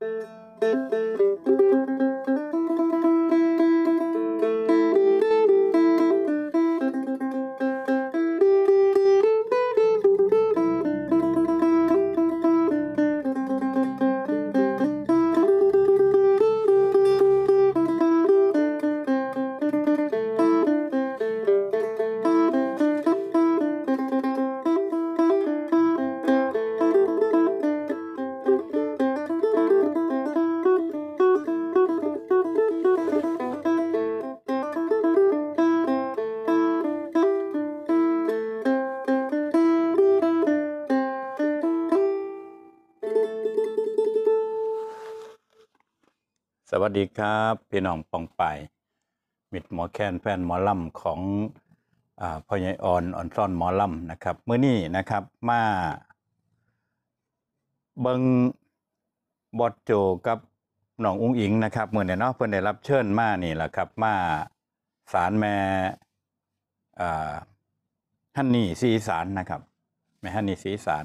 Música วัสดีครับพี่น้องปองไปมิดหมอแค้นแฟนหมอลำของอพ่อใหญ่อ่อนอ่อนซ่อนหมอลำนะครับเมื่อนี้นะครับมา เบิงบอดโจกับหนองอุ้งอิงนะครับเมื่อเนี่ยเนาะเพื่อนได้รับเชิญมานี่แหละครับ มาสารแม่ฮันนี่สีสารนะครับแม่ฮันนี่สีสาร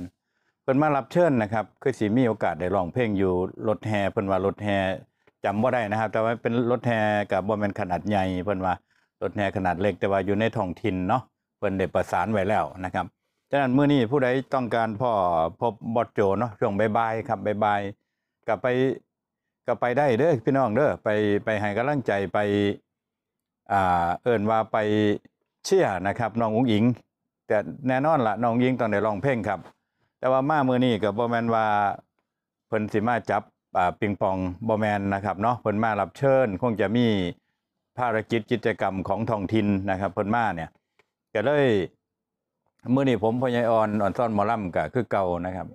เพื่อนมารับเชิญนะครับ คือสีมีโอกาสได้ลองเพลงอยู่รถแห่เพื่อนว่ารถแห่จำว่าได้นะครับแต่ว่าเป็นรถแห่กับบอมเป็นขนาดใหญ่เพิ่นว่ารถแห่ขนาดเล็ก แต่ว่าอยู่ในท้องถิ่นเนาะเพิ่นได้ประสานไว้แล้วนะครับฉะนั้นเมื่อนี้ผู้ใดต้องการพ่อพบบอดโจเนาะช่วงบ่ายๆครับบ่ายๆกลับไปกลับไปได้เด้อพี่น้องเด้อไปไปให้กำลังใจไปอ่าเอิ้นว่าไปเชียร์นะครับน้องอุ้งอิง แต่แน่นอนละน้องยิงตอนได้ร้องเพลงครับ แต่ว่ามาเมื่อนี้กับบ่แมนว่าเพิ่นสิมาจับปิงปองบอแมนนะครับเนาะเพิ่นมารับเชิญคงจะมีภารกิจกิจกรรมของท้องถิ่นนะครับเพิ่นมาเนี่ยก็เลยเมื่อนี้ผมพญายอ่อนอ่อนซ่อนมอล่ำก็คือเก่านะครับ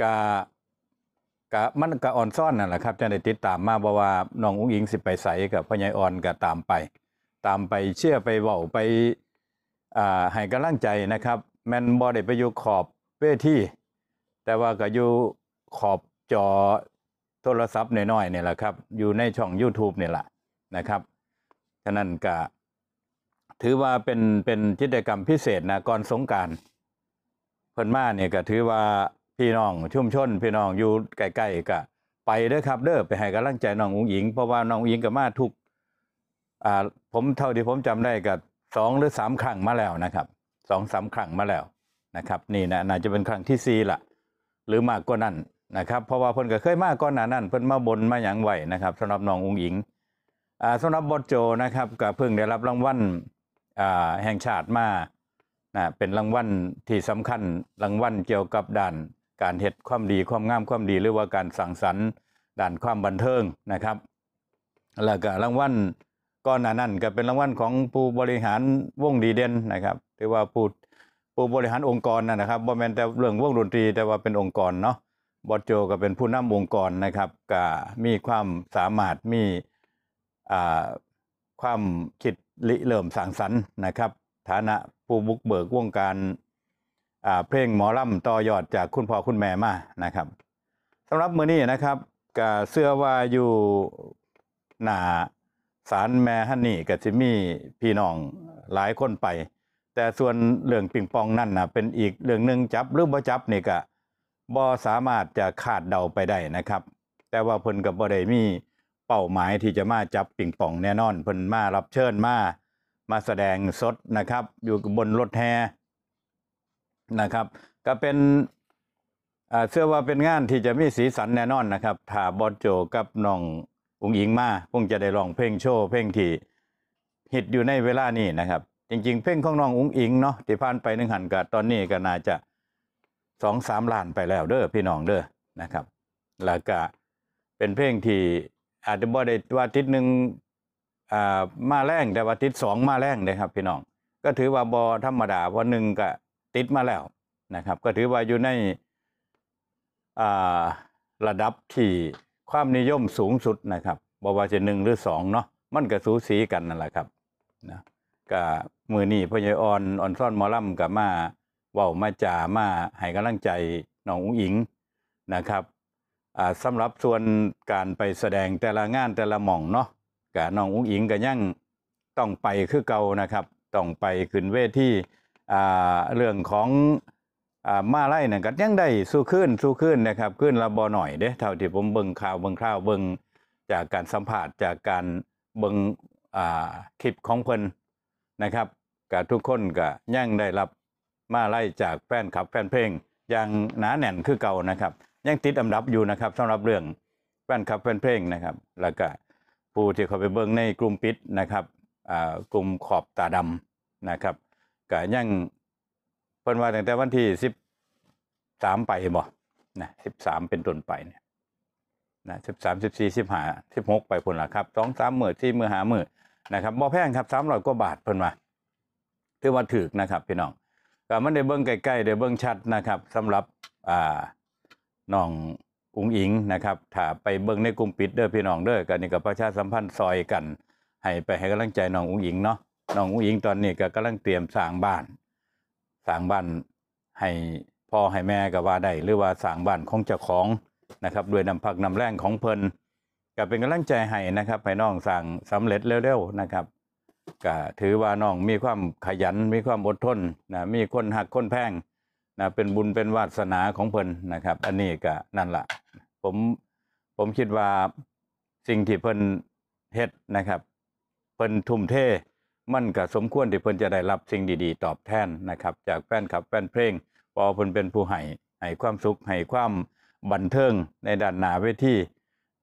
กะกะมันกะอ่อนซ่อนนั่นแหละครับจะได้ติดตามมาบ่าว่าน้องอุ้งอิงสิไปใสกับพญายอ่อนก็ตามไป ตามไปเชื่อไปเว้าไปอ่า ให้กำลังใจนะครับแมนบอได้ไปอยู่ขอบเวทีแต่ว่าก็อยู่ขอบจอโทรศัพท์น้อยๆเนี่ยแหละครับ อยู่ในช่อง YouTube เนี่ยแหละนะครับฉะนั้นก็ถือว่าเป็นเป็นกิจกรรมพิเศษนะก่อนสงการเพิ่นมาเนี่ยก็ถือว่าพี่น้องชุมชน พี่น้องอยู่ใกล้ๆก็ไปเด้อครับ เด้อไปให้กำลังใจน้องอุ้งหญิง เพราะว่าน้องอุ้งหญิงก็มาทุก อ่า ผมเท่าที่ผมจำได้ก็สองหรือสามครั้งมาแล้วนะครับสองสามครั้งมาแล้วนะครับ นี่นะน่าจะเป็นครั้งที่สี่ละหรือมากกว่านั้นนะครับเพราะว่าเพิ่นก็เคยมาก่อนหน้านั้นเพิ่นมาบนมาหยังไหวนะครับสำหรับน้ององอิงอ่าสำหรับบอโจนะครับก็เพิ่งได้รับรางวัลอ่าแห่งชาติมานะเป็นรางวัลที่สำคัญรางวัลเกี่ยวกับด้านการเฮ็ดความดี ความงามความดี หรือว่าการสังสรรค์ด้านความบันเทิงนะครับแล้วก็รางวัลก่อนหน้านั้นก็เป็นรางวัลของผู้บริหารวงดีเด่นนะครับหรือว่าผู้ผู้บริหารองค์กรนะครับบ่แม่นแต่เรื่องวงดนตรี แต่ว่าเป็นองค์กรเนาะบอโจก็เป็นผู้นำองค์กรนะครับก็มีความสามารถมีความคิดลิเริ่มสังสรรค์นะครับ ฐานะผู้บุกเบิกวงการเพลงหมอลำต่อยอดจากคุณพ่อคุณแม่มานะครับสำหรับมือนี้นะครับก็เสื้อว่าอยู่หนาสารแม่ฮันนี่กับจิมี่พี่น้องหลายคนไป แต่ส่วนเรื่องปิงปองนั่นนะเป็นอีกเรื่องหนึ่งจับหรือบ่จับนี่กะบ่สามารถจะคาดเดาไปได้ นะครับ แต่ว่าเพิ่นกับบ่ได้มีเป้าหมายที่จะมาจับปิงปองแน่นอน เพิ่นมารับเชิญมามาแสดงสดนะครับ อยู่บนรถแฮนะครับ ก็เป็นเชื่อว่าเป็นงานที่จะมีสีสันแน่นอนนะครับถ้าบอโจกับน้องอุ้งอิงมาคงจะได้ลองเพลงโชว์เพลงที่ฮิตอยู่ในเวลานี้นะครับ จริง ๆเพลงของน้องอุ้งอิงเนาะที่ผ่านไปหนึ่งหันกับตอนนี้ก็น่าจะสองสามล้านไปแล้ว เด้อพี่น้องเด้อนะครับ แล้วก็เป็นเพลงที่ อาจจะบ่ได้ว่าทิศหนึ่งมาแรง แต่ว่าทิศสองมาแรงนะครับ พี่น้อง ก็ถือว่าบอธรรมดาเพราะหนึ่งก็ติดมาแล้วนะครับ ก็ถือว่าอยู่ในระดับที่ความนิยมสูงสุดนะครับบอว่าจะหนึ่งหรือสองเนาะมันก็สูสีกันนั่นแหละครับนะก็มือนี่พญายอ่อนอ่อนซ่อนมอล่ำกับมาว่ามาจามาให้กำลังใจน้องอุ้งอิงนะครับสำหรับส่วนการไปแสดงแต่ละงานแต่ละหม่องเนาะกับน้องอุ้งอิงก็ยังต้องไปคือเก่านะครับ ต้องไปขึ้นเวทีเรื่องของมาไล่นี่ยก็ยังได้สู้ขึ้นสู้ขึ้นนะครับขึ้นระบอหน่อยเด้เท่าที่ผมเบิ่งข่าวเบิ่งข่าวเบิ่งจากการสัมผัสจากการเบิ่งคลิปของเพิ่นนะครับกับทุกคนก็ยังได้รับมาไล่จากแฟนคลับแฟนเพลงอย่างหนาแน่นคือเก่านะครับยังติดอันดับอยู่นะครับสาหรับเรื่องแฟนคลับแฟนเพลงนะครับ แล้วก็ผู้ที่เขาไปเบิ้งในกลุ่มปิดนะครับกลุ่มขอบตาดำนะครับก็ยังเพิ่นว่าตั้งแต่วันที่สิบสามไปบ่นะสิบสามเป็นต้นไปเนี่ยนะสิบสามสิบสี่สิบห้าสิบหกไปผลละครับสองสามหมื่นที่มือหาหมื่นนะครับบ่แพงครับสามร้อยกว่าบาทเพิ่นว่าถือว่าถือนะครับพี่น้องก็มันได้เบิ้งใกล้ๆได้เบิ้งชัดนะครับสำหรับอ่าน้องอุ้งอิงนะครับถ้าไปเบิ้งในกลุ่มปิดเด้อพี่น้องเด้อกันนี่กับประชาสัมพันธ์ซอยกัน ให้ไปให้กำลังใจน้องอุ้งอิงเนาะน้องอุ้งอิงตอนนี้ก็กำลังเตรียมสร้างบ้านสร้างบ้าน ให้พ่อให้แม่ก็ว่าได้หรือว่าสร้างบ้านของเจ้าของนะครับด้วยน้ำพักน้ำแรงของเพล่นก็เป็นกำลังใจให้นะครับให้น้องส้างสำเร็จเร็วๆนะครับก็ถือว่าน้องมีความขยันมีความอดทนนะมีคนหักคนแพงนะเป็นบุญเป็นวาสนาของเพิ่นนะครับ อันนี้ก็นั่นละผมผมคิดว่าสิ่งที่เพิ่นเฮ็ดนะครับเพิ่นทุ่มเทมันก็สมควรที่เพิ่นจะได้รับสิ่งดีๆ ตอบแทนนะครับ จากแฟนคลับแฟนเพลง พอเพิ่นเป็นผู้ให้ให้ความสุขให้ความบันเทิงในด้านหนาเวที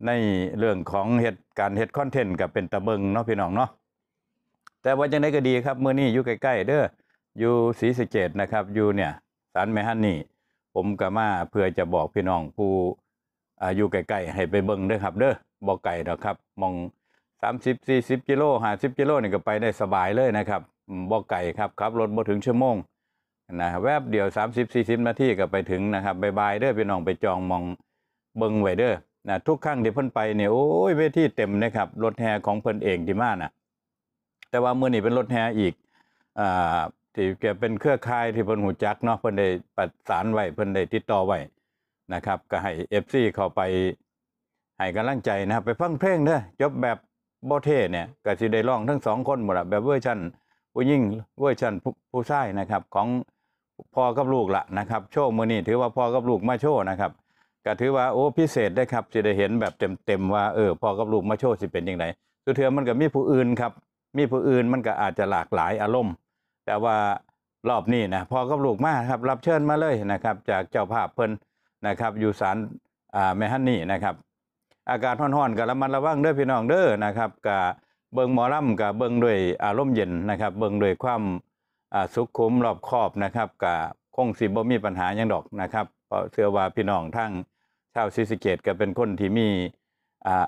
ในเรื่องของเหตุการเฮ็ดคอนเทนต์กับเป็นตะเบิงเนาะพี่น้องเนาะแต่ว่าจังไดก็ดีครับเมื่อนี้อยู่ใกล้ๆเด้ออยู่ศรีสะเกดนะครับอยู่เนี่ยสารแม่ฮันนี่ผมก็มาเพื่อจะบอก พี่น้องผู้อยู่ใกล้ๆให้ไปเบิ่งเด้อครับ เด้อบอกไก่นะครับมองสามสิบสี่สิบกิโลห้าสิบกิโลนี่ก็ไปได้สบายเลยนะครับบอกไก่ครับขับรถมาถึงชั่วโมงนะแวบเดียวสามสิบสี่สิบนาทีก็ไปถึงนะครับบายๆเด้อพี่น้องไปจองมองเบิ่งไว้เด้อนะทุกครั้งที่เพิ่นไปเนี่ยโอ้ยเวทีเต็มนะครับรถแห่ของเพิ่นเองที่มาน่ะแต่ว่ามื่อนี่เป็นรถแฮอีกอ่ากี่ยกเป็นเครือข่ายที่เพิ่นหูจักเนาะเพิ่นได้ประสานไว้เพิ่นได้ติดต่อไว้นะครับ ก็ให้เอฟซีเข้าไปให้กำลังใจนะครับไปฟังเพลงเด้อจบแบบโบเท่เนี่ยก็สิได้ร้องทั้งสองคนหมดละแบบเวอร์ชัน ผู้ญิ่งเวอร์ชันผู้ชายนะครับของพ่อกับลูกละนะครับ โชว์มือนี่ถือว่าพ่อกับลูกมาโชว์นะครับก็ถือว่าโอ้พิเศษได้ครับจะได้เห็นแบบเต็มๆว่าเออพ่อกับลูกมาโชว์สิเป็นยังไงสุดเทือมันก็มีผู้อื่นครับมีผู้อื่นมันก็อาจจะหลากหลายอารมณ์ แต่ว่ารอบนี้นะพอกับลูกมาครับรับเชิญมาเลยนะครับ จากเจ้าภาพเพิ่นนะครับอยู่สารแมฮันนี่นะครับ อาการห่อนๆกับระมัดระวังเด้อพี่น้องเด้อนะครับกับเบิงหมอลำกับเบิงด้วยอารมณ์เย็นนะครับเบิงด้วยความสุขคุมรอบครอบนะครับกับคงสิบ่มีปัญหาอย่างดอกนะครับเพราะเือว่าพี่น้องทั้งชาวซิสเกตก็เป็นคนที่มี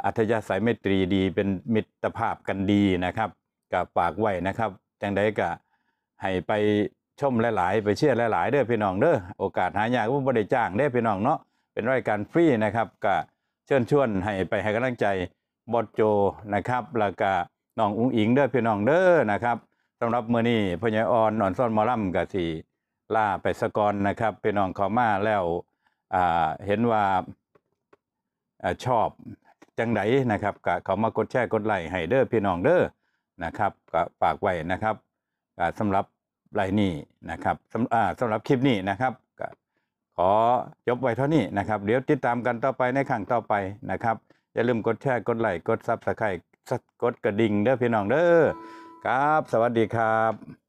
อัธยาศัยเมตรีดีเป็นมิตรภาพกันดีนะครับกับฝากไว้นะครับ จังใดก็ให้ไปชมหลาย ๆ ไปเชื่อหลาย ๆ เด้อพี่น้องเด้อโอกาสหายากผ้บรไดจ้างเด้อพี่น้องเนาะเป็นรายการฟรีนะครับก็เชิญชวนให้ไปให้กำลังใจบอดโจนะครับ แล้วก็น้องอุ้งอิงเด้อพี่น้องเด้อนะครับสำหรับเมื่อนี้พญายออนนอนซ่อนมอล่มกะสีล่าไปสกอนนะครับพี่น้องขอมาแล้วเห็นว่าอชอบ จังไดนะครับก็เขามากดแชร์กดไลค์ให้เด้อพี่น้องเด้อนะครับก็ฝากไว้นะครับสำหรับไลนี้นะครับสำสำหรับคลิปนี้นะครับ ขอจบไว้เท่านี้นะครับ เดี๋ยวติดตามกันต่อไปในครั้งต่อไปนะครับ อย่าลืมกดแชร์ กดไลค์กดซับสไครต์กดกระดิ่งเด้อพี่น้องเด้อครับ สวัสดีครับ